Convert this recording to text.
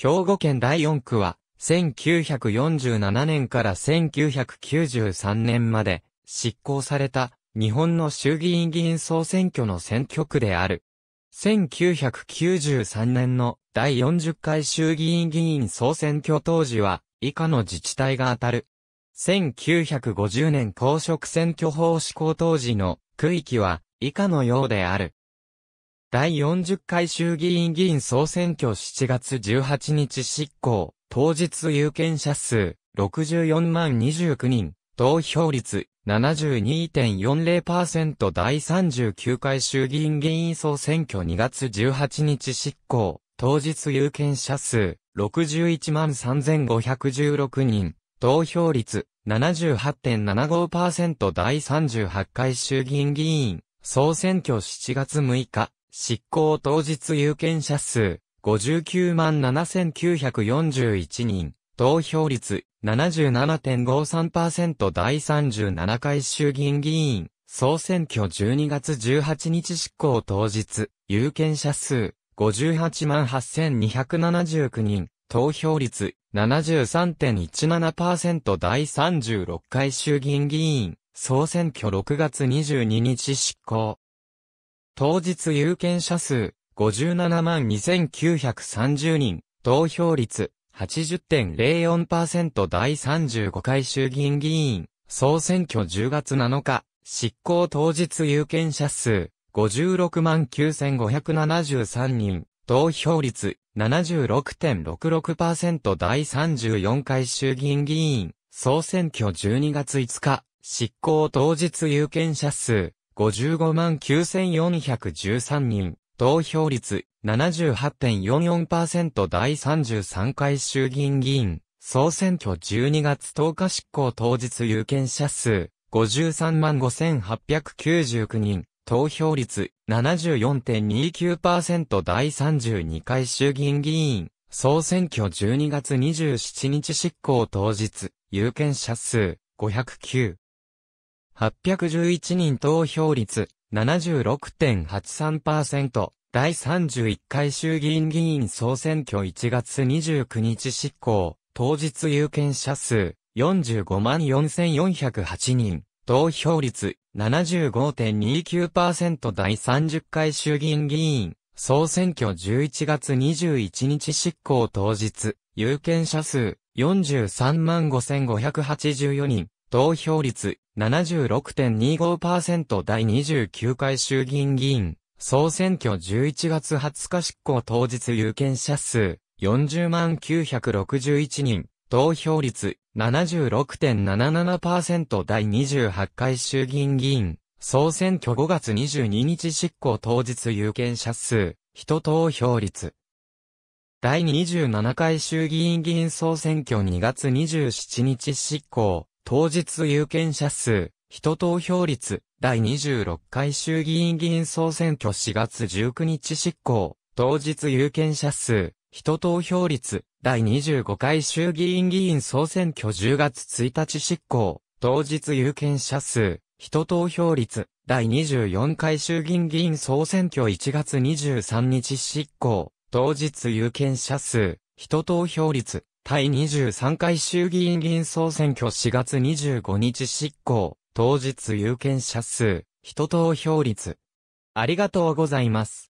兵庫県第4区は、1947年から1993年まで執行された日本の衆議院議員総選挙の選挙区である。1993年の第40回衆議院議員総選挙当時は以下の自治体が当たる。1950年公職選挙法施行当時の区域は以下のようである。第40回衆議院議員総選挙7月18日執行、当日有権者数64万29人、投票率72.40%第39回衆議院議員総選挙2月18日執行、当日有権者数61万3516人、投票率78.75%第38回衆議院議員総選挙7月6日、執行当日有権者数、59万7941人、投票率77.53%第37回衆議院議員、総選挙12月18日執行当日、有権者数、58万8279人、投票率73.17%第36回衆議院議員、総選挙6月22日執行。当日有権者数、57万2930人、投票率80.04%第35回衆議院議員、総選挙10月7日、執行当日有権者数、56万9573人、投票率76.66%第34回衆議院議員、総選挙12月5日、執行当日有権者数、55万9413人、投票率78.44%第33回衆議院議員、総選挙12月10日執行当日有権者数、53万5899人、投票率74.29%第32回衆議院議員、総選挙12月27日執行当日、有権者数509、811人投票率76.83%第31回衆議院議員総選挙1月29日執行当日有権者数45万4408人投票率75.29%第30回衆議院議員総選挙11月21日執行当日有権者数43万5584人投票率76.25%第29回衆議院議員、総選挙11月20日執行当日有権者数40万961人、投票率76.77%第28回衆議院議員、総選挙5月22日執行当日有権者数、人投票率。第27回衆議院議員総選挙2月27日執行、当日有権者数、人投票率、第26回衆議院議員総選挙4月19日執行、当日有権者数、人投票率、第25回衆議院議員総選挙10月1日執行、当日有権者数、人投票率、第24回衆議院議員総選挙1月23日執行、当日有権者数、人投票率、第23回衆議院議員総選挙4月25日執行、当日有権者数、人投票率。ありがとうございます。